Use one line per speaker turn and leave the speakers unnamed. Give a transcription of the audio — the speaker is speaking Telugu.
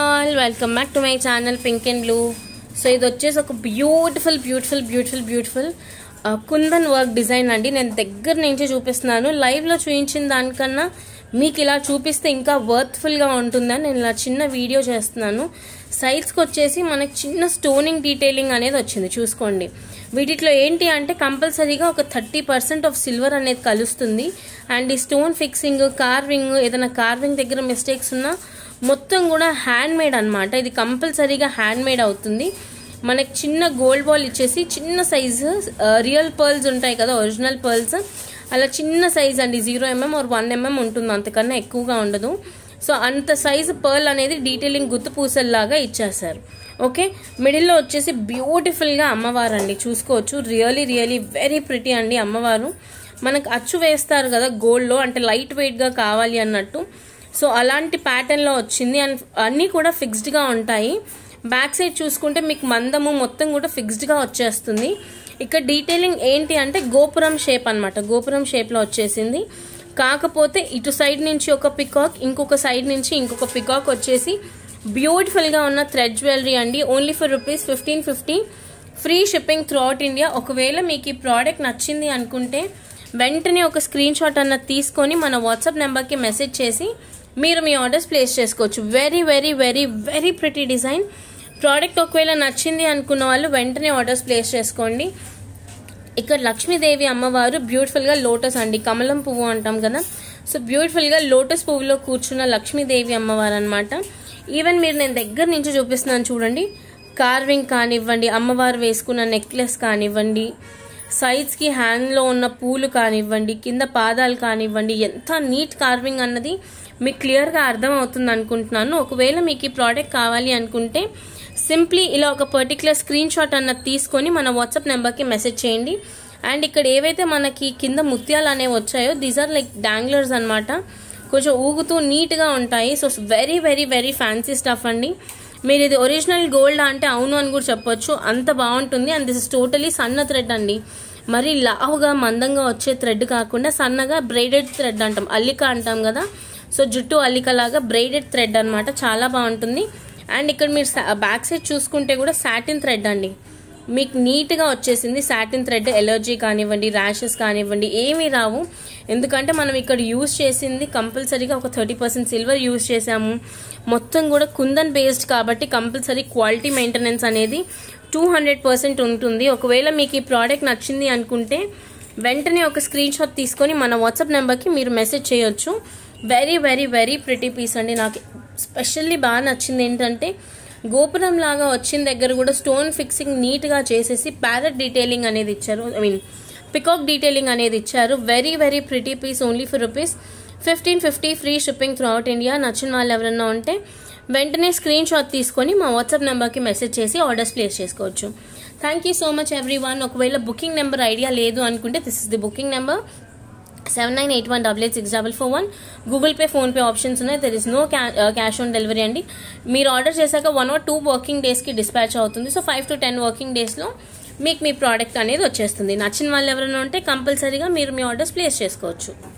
all welcome back to my channel pink and blue so ఇది వచ్చేసి ఒక beautiful beautiful beautiful beautiful kundan work design అండి నేను దగ్గర నుంచే చూపిస్తున్నాను లైవ్లో చూపించిన దానికన్నా మీకు ఇలా చూపిస్తే ఇంకా వర్త్ఫుల్గా ఉంటుందని నేను ఇలా చిన్న వీడియో చేస్తున్నాను సైజ్కి వచ్చేసి మనకి చిన్న స్టోనింగ్ డీటెయిలింగ్ అనేది వచ్చింది చూసుకోండి వీటిలో ఏంటి అంటే కంపల్సరీగా ఒక థర్టీ పర్సెంట్ ఆఫ్ సిల్వర్ అనేది కలుస్తుంది అండ్ ఈ స్టోన్ ఫిక్సింగ్ కార్వింగ్ ఏదైనా కార్వింగ్ దగ్గర మిస్టేక్స్ ఉన్నా మొత్తం కూడా హ్యాండ్ మేడ్ అనమాట ఇది కంపల్సరీగా హ్యాండ్ మేడ్ అవుతుంది మనకి చిన్న గోల్డ్ బాల్ ఇచ్చేసి చిన్న సైజు రియల్ పర్ల్స్ ఉంటాయి కదా ఒరిజినల్ పర్ల్స్ అలా చిన్న సైజ్ అండి zero mm or one mm ఉంటుంది అంతకన్నా ఎక్కువగా ఉండదు సో అంత సైజు పర్ల్ అనేది డీటెయిలింగ్ గుత్తు పూసల్లాగా ఇచ్చేసారు ఓకే మిడిల్లో వచ్చేసి బ్యూటిఫుల్గా అమ్మవారు అండి చూసుకోవచ్చు రియలీ రియలీ వెరీ ప్రిటీ అండి అమ్మవారు మనకు అచ్చు వేస్తారు కదా గోల్డ్లో అంటే లైట్ వెయిట్గా కావాలి అన్నట్టు సో అలాంటి ప్యాటర్న్లో వచ్చింది అండ్ అన్నీ కూడా ఫిక్స్డ్గా ఉంటాయి బ్యాక్ సైడ్ చూసుకుంటే మీకు మందము మొత్తం కూడా ఫిక్స్డ్గా వచ్చేస్తుంది ఇక్కడ డీటెయిలింగ్ ఏంటి అంటే గోపురం షేప్ అనమాట గోపురం షేప్లో వచ్చేసింది కాకపోతే ఇటు సైడ్ నుంచి ఒక పికాక్ ఇంకొక సైడ్ నుంచి ఇంకొక పికాక్ వచ్చేసి బ్యూటిఫుల్గా ఉన్న థ్రెడ్ జ్యువెలరీ అండి only for rupees fifteen fifty free shipping throughout India ఒకవేళ మీకు ఈ ప్రోడక్ట్ నచ్చింది అనుకుంటే వెంటనే ఒక స్క్రీన్ షాట్ తీసుకొని మన వాట్సాప్ నెంబర్కి మెసేజ్ చేసి మీరు మీ ఆర్డర్స్ ప్లేస్ చేసుకోవచ్చు very very very very pretty design product ఒకవేళ నచ్చింది అనుకున్న వాళ్ళు వెంటనే ఆర్డర్స్ ప్లేస్ చేసుకోండి ఇక్కడ లక్ష్మీదేవి అమ్మవారు బ్యూటిఫుల్గా లోటస్ అండి కమలం పువ్వు అంటాం కదా సో బ్యూటిఫుల్గా లోటస్ పువ్వులో కూర్చున్న లక్ష్మీదేవి అమ్మవారు అనమాట ఈవెన్ మీరు నేను దగ్గర నుంచి చూపిస్తున్నాను చూడండి కార్వింగ్ కానివ్వండి అమ్మవారు వేసుకున్న నెక్లెస్ కానివ్వండి సైజ్కి హ్యాండ్లో ఉన్న పూలు కానివ్వండి కింద పాదాలు కానివ్వండి ఎంత నీట్ కార్వింగ్ అన్నది మీకు క్లియర్గా అర్థం అవుతుంది అనుకుంటున్నాను ఒకవేళ మీకు ఈ ప్రోడక్ట్ కావాలి అనుకుంటే సింప్లీ ఇలా ఒక పర్టికులర్ స్క్రీన్ షాట్ అన్నది తీసుకొని మన వాట్సాప్ నెంబర్కి మెసేజ్ చేయండి అండ్ ఇక్కడ ఏవైతే మనకి కింద ముత్యాలు అనేవి వచ్చాయో దీస్ ఆర్ లైక్ డాంగ్లర్స్ అనమాట కొంచెం ఊగుతూ నీట్గా ఉంటాయి so very very very fancy stuff అండి మీరు ఇది ఒరిజినల్ గోల్డ్ అంటే అవును అని కూడా చెప్పొచ్చు అంత బాగుంటుంది అండ్ దిస్ ఇస్ టోటలీ సన్న థ్రెడ్ అండి మరి లావుగా మందంగా వచ్చే థ్రెడ్ కాకుండా సన్నగా బ్రైడెడ్ థ్రెడ్ అంటాం అల్లిక అంటాం కదా సో జుట్టు అల్లికలాగా బ్రైడెడ్ థ్రెడ్ అనమాట చాలా బాగుంటుంది అండ్ ఇక్కడ మీరు బ్యాక్ సైడ్ చూసుకుంటే కూడా సాటిన్ థ్రెడ్ అండి మీకు నీట్గా వచ్చేసింది సాటిన్ థ్రెడ్ ఎలర్జీ కానివ్వండి ర్యాషెస్ కానివ్వండి ఏమీ రావు ఎందుకంటే మనం ఇక్కడ యూజ్ చేసింది కంపల్సరీగా ఒక థర్టీ పర్సెంట్ సిల్వర్ యూజ్ చేసాము మొత్తం కూడా కుందన్ బేస్డ్ కాబట్టి కంపల్సరీ క్వాలిటీ మెయింటెనెన్స్ అనేది టూ హండ్రెడ్ పర్సెంట్ ఉంటుంది ఒకవేళ మీకు ఈ ప్రోడక్ట్ నచ్చింది అనుకుంటే వెంటనే ఒక స్క్రీన్ షాట్ తీసుకొని మన వాట్సాప్ నెంబర్కి మీరు మెసేజ్ చేయొచ్చు very very very pretty piece అండి నాకు స్పెషల్లీ బాగా నచ్చింది ఏంటంటే గోపురం లాగా వచ్చిన దగ్గర కూడా స్టోన్ ఫిక్సింగ్ నీట్గా చేసేసి ప్యారెట్ డీటెయిలింగ్ అనేది ఇచ్చారు ఐ మీన్ పికాక్ డీటెయిలింగ్ అనేది ఇచ్చారు very very pretty piece only for rupees fifteen fifty free shipping throughout India నచ్చిన వాళ్ళు ఎవరన్నా ఉంటే వెంటనే స్క్రీన్ షాట్ తీసుకొని మా వాట్సాప్ నెంబర్కి మెసేజ్ చేసి ఆర్డర్స్ ప్లేస్ చేసుకోవచ్చు thank you so much everyone ఒకవేళ బుకింగ్ నెంబర్ ఐడియా లేదు అనుకుంటే this is the booking number seven nine eight one double eight six double four one Google Pay PhonePe options ఉన్నాయి there is no cash on delivery అండి మీరు ఆర్డర్ చేశాక వన్ ఆర్ టూ వర్కింగ్ డేస్కి డిస్పాచ్ అవుతుంది so five to ten working డేస్లో మీకు మీ ప్రోడక్ట్ అనేది వచ్చేస్తుంది నచ్చిన వాళ్ళు ఎవరైనా ఉంటే కంపల్సరీగా మీరు మీ ఆర్డర్స్ ప్లేస్ చేసుకోవచ్చు